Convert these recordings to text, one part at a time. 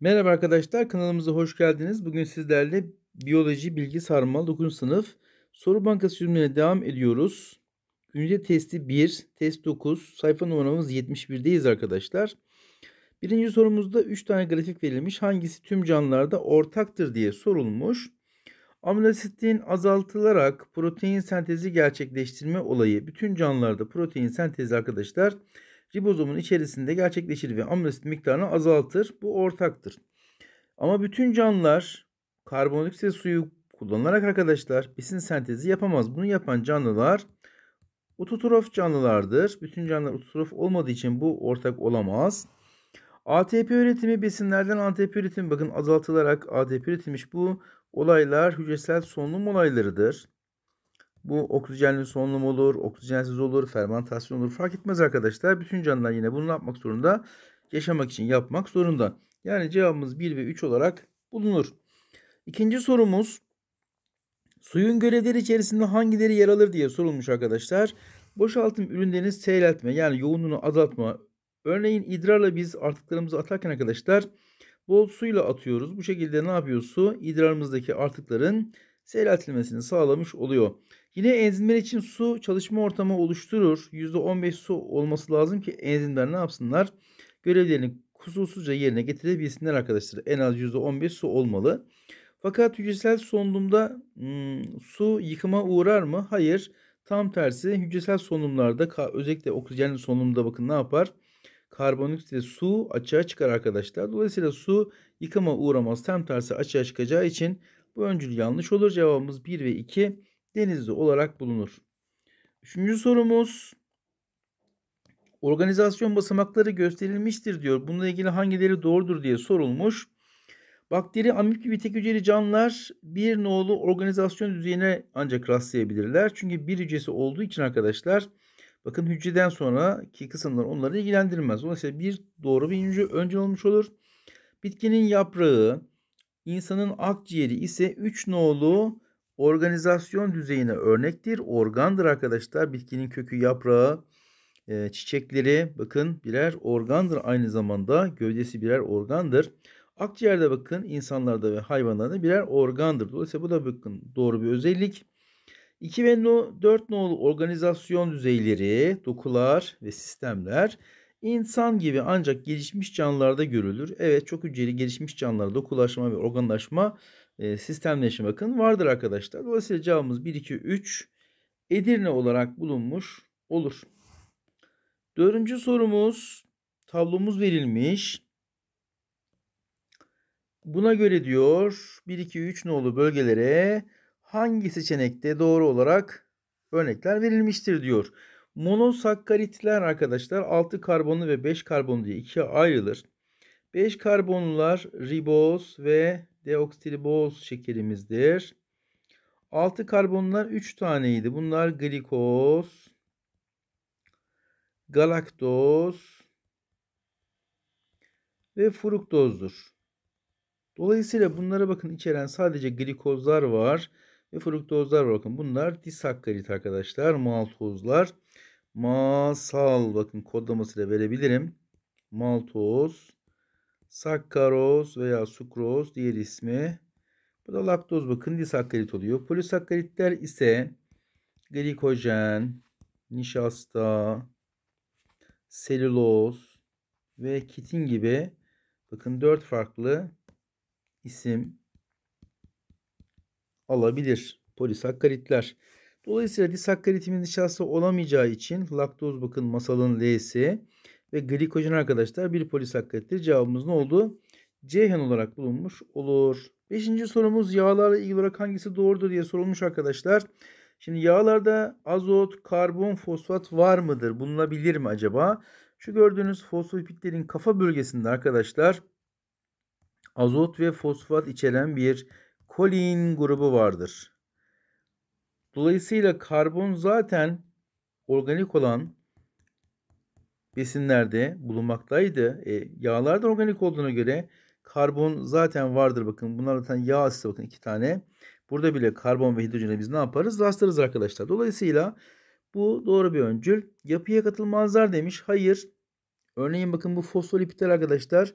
Merhaba arkadaşlar kanalımıza hoş geldiniz. Bugün sizlerle biyoloji bilgi sarmal 9. sınıf soru bankası ürününe devam ediyoruz. Ünite testi 1, test 9, sayfa numaramız 71'deyiz arkadaşlar. Birinci sorumuzda 3 tane grafik verilmiş. Hangisi tüm canlılarda ortaktır diye sorulmuş. Aminoasitliğin azaltılarak protein sentezi gerçekleştirme olayı bütün canlılarda protein sentezi arkadaşlar ribozomun içerisinde gerçekleşir ve aminosit miktarını azaltır. Bu ortaktır. Ama bütün canlılar karbondioksit suyu kullanarak arkadaşlar besin sentezi yapamaz. Bunu yapan canlılar ototrof canlılardır. Bütün canlılar ototrof olmadığı için bu ortak olamaz. ATP üretimi besinlerden ATP üretimi bakın azaltılarak ATP üretilmiş bu olaylar hücresel solunum olaylarıdır. Bu oksijenli solunum olur, oksijensiz olur, fermentasyon olur fark etmez arkadaşlar. Bütün canlılar yine bunu yapmak zorunda. Yaşamak için yapmak zorunda. Yani cevabımız 1 ve 3 olarak bulunur. İkinci sorumuz suyun görevleri içerisinde hangileri yer alır diye sorulmuş arkadaşlar. Boşaltım ürünlerini seyreltme yani yoğunluğunu azaltma. Örneğin idrarla biz artıklarımızı atarken arkadaşlar bol suyla atıyoruz. Bu şekilde ne yapıyor su? İdrarımızdaki artıkların seyreltilmesini sağlamış oluyor. Yine enzimler için su çalışma ortamı oluşturur. %15 su olması lazım ki enzimler ne yapsınlar? Görevlerini kusursuzca yerine getirebilsinler arkadaşlar. En az %15 su olmalı. Fakat hücresel solunumda hmm, su yıkıma uğrar mı? Hayır. Tam tersi hücresel solunumlarda özellikle oksijenli solunumda bakın ne yapar? Karbondioksit ve su açığa çıkar arkadaşlar. Dolayısıyla su yıkama uğramaz. Tam tersi açığa çıkacağı için bu öncül yanlış olur. Cevabımız 1 ve 2 Denizli olarak bulunur. Üçüncü sorumuz organizasyon basamakları gösterilmiştir diyor. Bununla ilgili hangileri doğrudur diye sorulmuş. Bakteri, amip gibi tek hücreli canlılar bir nolu organizasyon düzeyine ancak rastlayabilirler. Çünkü bir hücresi olduğu için arkadaşlar bakın hücreden sonraki kısımlar onları ilgilendirmez. Dolayısıyla bir doğru bir hücre önce olmuş olur. Bitkinin yaprağı, insanın akciğeri ise 3 nolu organizasyon düzeyine örnektir. Organdır arkadaşlar. Bitkinin kökü, yaprağı, e, çiçekleri bakın birer organdır aynı zamanda. Gövdesi birer organdır. Akciğerde bakın insanlarda ve hayvanlarda birer organdır. Dolayısıyla bu da bakın doğru bir özellik. 2 ve 4 nolu organizasyon düzeyleri, dokular ve sistemler insan gibi ancak gelişmiş canlılarda görülür. Evet çok hücreli gelişmiş canlılarda dokulaşma ve organlaşma e, bakın vardır arkadaşlar. Dolayısıyla cevabımız 1, 2, 3 Edirne olarak bulunmuş olur. Dördüncü sorumuz tablomuz verilmiş. Buna göre diyor 1, 2, 3 nolu bölgelere hangi seçenekte doğru olarak örnekler verilmiştir diyor. Monosakkaritler arkadaşlar 6 karbonlu ve 5 karbonlu diye ikiye ayrılır. 5 karbonlular riboz ve deoksiriboz şekerimizdir. 6 karbonlar 3 taneydi. Bunlar glikoz, galaktoz ve fruktozdur. Dolayısıyla bunlara bakın içeren sadece glikozlar var ve fruktozlar var. Bakın bunlar disakkarit arkadaşlar. Maltozlar. Masal bakın kodlamasıyla verebilirim. Maltoz. Sakkaroz veya sukroz diğer ismi. Bu da laktoz bakın disakkarit oluyor. Polisakkaritler ise glikojen, nişasta, selüloz ve kitin gibi bakın dört farklı isim alabilir polisakkaritler. Dolayısıyla disakkaritin nişasta olamayacağı için laktoz bakın masalın L'si ve glikojen arkadaşlar bir polisakkattir. Cevabımız ne oldu? Ceyhan olarak bulunmuş olur. Beşinci sorumuz yağlarla ilgili olarak hangisi doğrudur diye sorulmuş arkadaşlar. Şimdi yağlarda azot, karbon, fosfat var mıdır? Bulunabilir mi acaba? Şu gördüğünüz fosfolipitlerin kafa bölgesinde arkadaşlar azot ve fosfat içeren bir kolin grubu vardır. Dolayısıyla karbon zaten organik olan besinlerde bulunmaktaydı. E, yağlar da organik olduğuna göre karbon zaten vardır bakın. Bunlar zaten yağ asidi bakın iki tane. Burada bile karbon ve hidrojene biz ne yaparız? Rastlarız arkadaşlar. Dolayısıyla bu doğru bir öncül. Yapıya katılmazlar demiş. Hayır. Örneğin bakın bu fosfolipitler arkadaşlar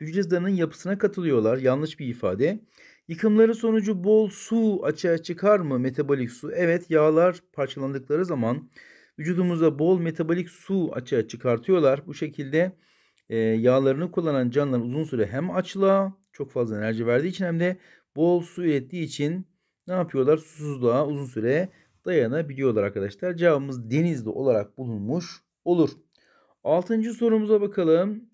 hücre yapısına katılıyorlar. Yanlış bir ifade. Yıkımları sonucu bol su açığa çıkar mı metabolik su? Evet yağlar parçalandıkları zaman Vücudumuza bol metabolik su açığa çıkartıyorlar. Bu şekilde e, yağlarını kullanan canlılar uzun süre hem açlığa çok fazla enerji verdiği için hem de bol su ürettiği için ne yapıyorlar? Susuzluğa uzun süre dayanabiliyorlar arkadaşlar. Cevabımız denizli olarak bulunmuş olur. Altıncı sorumuza bakalım.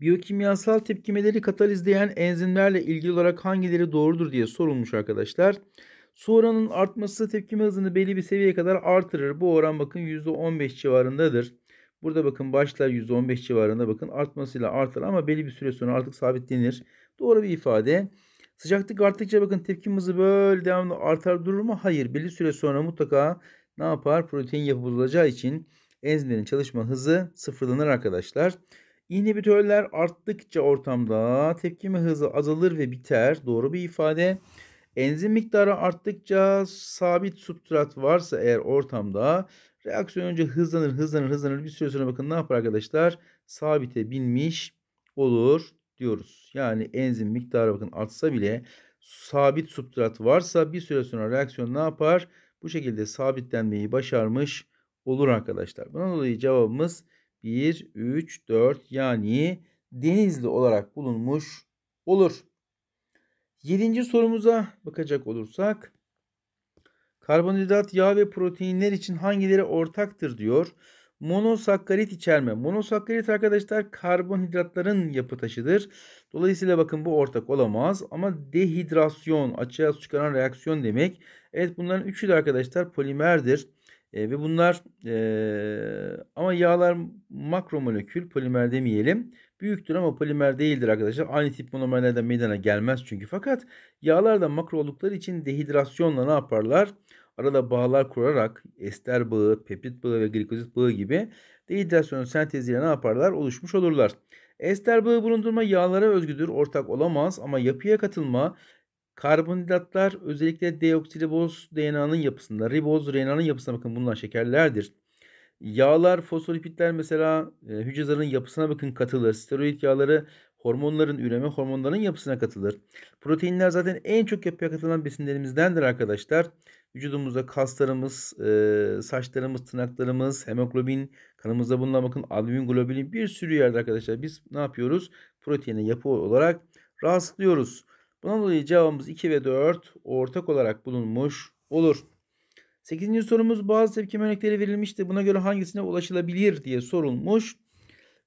Biyokimyasal tepkimeleri katalizleyen enzimlerle ilgili olarak hangileri doğrudur diye sorulmuş arkadaşlar. Arkadaşlar. Sonranın artması tepkime hızını belli bir seviyeye kadar artırır. Bu oran bakın %15 civarındadır. Burada bakın başlar %15 civarında bakın artmasıyla artar ama belli bir süre sonra artık sabitlenir. Doğru bir ifade. Sıcaklık arttıkça bakın tepkim hızı böyle devamlı artar durur mu? Hayır. Belli süre sonra mutlaka ne yapar? Protein yapı bozulacağı için enzimlerin çalışma hızı sıfırlanır arkadaşlar. İnhibitörler arttıkça ortamda tepkime hızı azalır ve biter. Doğru bir ifade. Enzim miktarı arttıkça sabit substrat varsa eğer ortamda reaksiyon önce hızlanır hızlanır hızlanır bir süre sonra bakın ne yapar arkadaşlar? Sabite binmiş olur diyoruz. Yani enzim miktarı bakın artsa bile sabit substrat varsa bir süre sonra reaksiyon ne yapar? Bu şekilde sabitlenmeyi başarmış olur arkadaşlar. Bundan dolayı cevabımız 1, 3, 4 yani denizli olarak bulunmuş olur. Yedinci sorumuza bakacak olursak karbonhidrat, yağ ve proteinler için hangileri ortaktır diyor. Monosakkarit içerme. Monosakkarit arkadaşlar karbonhidratların yapı taşıdır. Dolayısıyla bakın bu ortak olamaz. Ama dehidrasyon açığa çıkaran reaksiyon demek. Evet bunların üçü de arkadaşlar polimerdir. E, ve bunlar e, ama yağlar makromolekül polimer demeyelim. Büyüktür ama polimer değildir arkadaşlar. Aynı tip monomerlerden meydana gelmez çünkü. Fakat yağlar da makro oldukları için dehidrasyonla ne yaparlar? Arada bağlar kurarak ester bağı, peptit bağı ve glikozit bağı gibi dehidrasyon senteziyle ne yaparlar? Oluşmuş olurlar. Ester bağı bulundurma yağlara özgüdür, ortak olamaz ama yapıya katılma Karbonhidratlar özellikle deoksiriboz DNA'nın yapısında, riboz RNA'nın yapısına bakın bunlar şekerlerdir. Yağlar, fosfolipitler mesela e, hücre zarının yapısına bakın katılır. Steroid yağları hormonların, üreme hormonların yapısına katılır. Proteinler zaten en çok yapıya katılan besinlerimizdendir arkadaşlar. Vücudumuzda kaslarımız, e, saçlarımız, tırnaklarımız, hemoglobin, kanımızda bununla bakın albumin, globulin bir sürü yerde arkadaşlar biz ne yapıyoruz? Proteini yapı olarak rastlıyoruz. Buna dolayı cevabımız 2 ve 4 ortak olarak bulunmuş olur. 8. sorumuz bazı tepkime örnekleri verilmişti. Buna göre hangisine ulaşılabilir diye sorulmuş.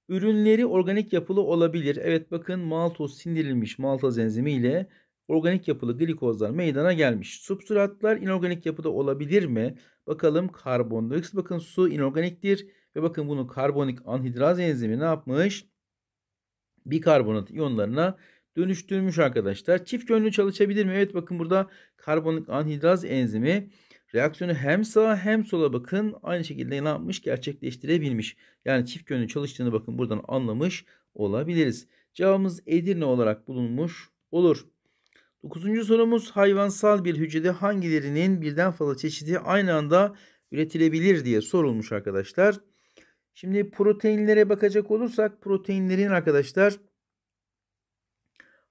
Ürünleri organik yapılı olabilir. Evet bakın maltoz sindirilmiş malta enzimi ile organik yapılı glikozlar meydana gelmiş. Substratlar inorganik yapıda olabilir mi? Bakalım karbondioksit bakın su inorganiktir ve bakın bunu karbonik anhidraz enzimi ne yapmış? Bikarbonat iyonlarına dönüştürmüş arkadaşlar. Çift yönlü çalışabilir mi? Evet bakın burada karbonik anhidraz enzimi reaksiyonu hem sağa hem sola bakın aynı şekilde ne yapmış gerçekleştirebilmiş. Yani çift yönlü çalıştığını bakın buradan anlamış olabiliriz. Cevabımız Edirne olarak bulunmuş olur. Dokuzuncu sorumuz hayvansal bir hücrede hangilerinin birden fazla çeşidi aynı anda üretilebilir diye sorulmuş arkadaşlar. Şimdi proteinlere bakacak olursak proteinlerin arkadaşlar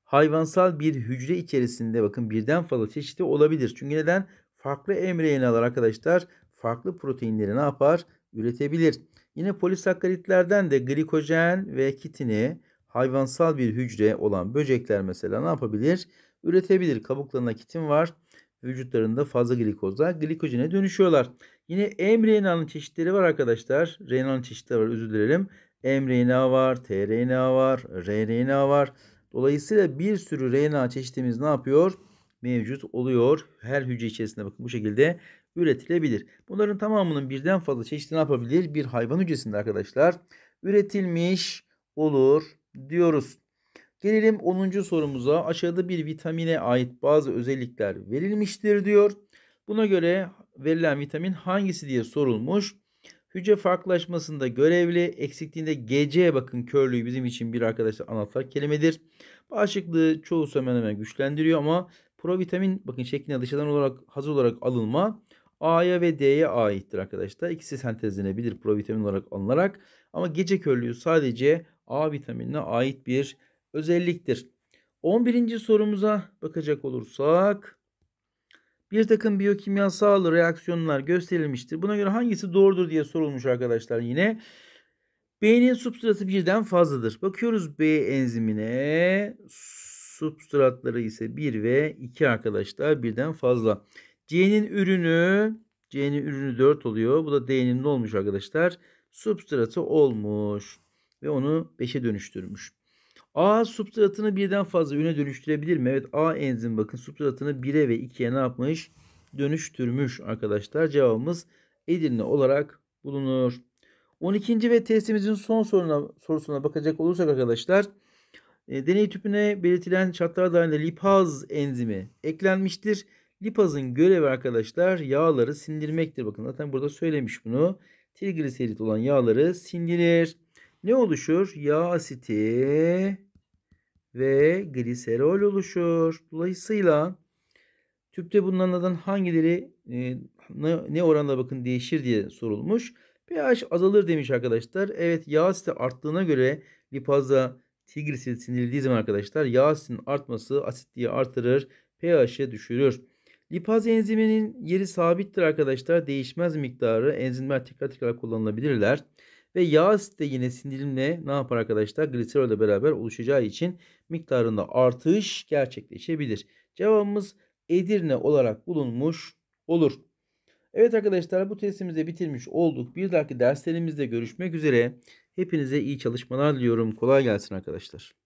hayvansal bir hücre içerisinde bakın birden fazla çeşidi olabilir. Çünkü neden? Farklı mRNA'lar arkadaşlar farklı proteinleri ne yapar? Üretebilir. Yine polisakkaritlerden de glikojen ve kitini hayvansal bir hücre olan böcekler mesela ne yapabilir? Üretebilir. Kabuklarında kitin var. Vücutlarında fazla glikozla glikojene dönüşüyorlar. Yine mRNA'nın çeşitleri var arkadaşlar. RNA'nın çeşitleri var özür dilerim. mRNA var, tRNA var, RNA var. Dolayısıyla bir sürü RNA çeşitimiz ne yapıyor? Mevcut oluyor. Her hücre içerisinde bakın bu şekilde üretilebilir. Bunların tamamının birden fazla çeşidi ne yapabilir? Bir hayvan hücresinde arkadaşlar üretilmiş olur diyoruz. Gelelim 10. sorumuza. Aşağıda bir vitamine ait bazı özellikler verilmiştir diyor. Buna göre verilen vitamin hangisi diye sorulmuş. Hücre farklılaşmasında görevli. Eksikliğinde geceye bakın körlüğü bizim için bir arkadaşlar anahtar kelimedir. Bağışıklığı çoğu hemen hemen güçlendiriyor ama provitamin bakın şekline dışarıdan olarak hazır olarak alınma A'ya ve D'ye aittir arkadaşlar. İkisi sentezlenebilir provitamin olarak alınarak ama gece körlüğü sadece A vitaminine ait bir özelliktir. 11. sorumuza bakacak olursak bir takım biyokimyasal reaksiyonlar gösterilmiştir. Buna göre hangisi doğrudur diye sorulmuş arkadaşlar yine. B'nin substratı birden fazladır. Bakıyoruz B enzimine. Substratları ise 1 ve 2 arkadaşlar birden fazla. C'nin ürünü C'nin ürünü 4 oluyor. Bu da D'nin ne olmuş arkadaşlar? Substratı olmuş ve onu 5'e dönüştürmüş. A substratını birden fazla üne dönüştürebilir mi? Evet A enzim bakın substratını 1'e ve 2'ye ne yapmış? Dönüştürmüş arkadaşlar. Cevabımız Edirne olarak bulunur. 12. ve testimizin son soruna, sorusuna bakacak olursak arkadaşlar. E, deney tüpüne belirtilen şartlar dahilinde lipaz enzimi eklenmiştir. Lipazın görevi arkadaşlar yağları sindirmektir. Bakın zaten burada söylemiş bunu. Trigliserit olan yağları sindirir. Ne oluşur? Yağ asiti ve gliserol oluşur. Dolayısıyla tüpte bulunanlardan hangileri e, ne, oranda bakın değişir diye sorulmuş. pH azalır demiş arkadaşlar. Evet yağ asidi arttığına göre lipaza tigrisil sindirildiği zaman arkadaşlar yağ asidinin artması asitliği artırır. pH'i düşürür. Lipaz enziminin yeri sabittir arkadaşlar. Değişmez miktarı enzimler tekrar tekrar kullanılabilirler. Ve yağ asidi de yine sindirimle ne yapar arkadaşlar? Gliserolle beraber oluşacağı için miktarında artış gerçekleşebilir. Cevabımız Edirne olarak bulunmuş olur. Evet arkadaşlar bu testimizi bitirmiş olduk. Bir dahaki derslerimizde görüşmek üzere. Hepinize iyi çalışmalar diliyorum. Kolay gelsin arkadaşlar.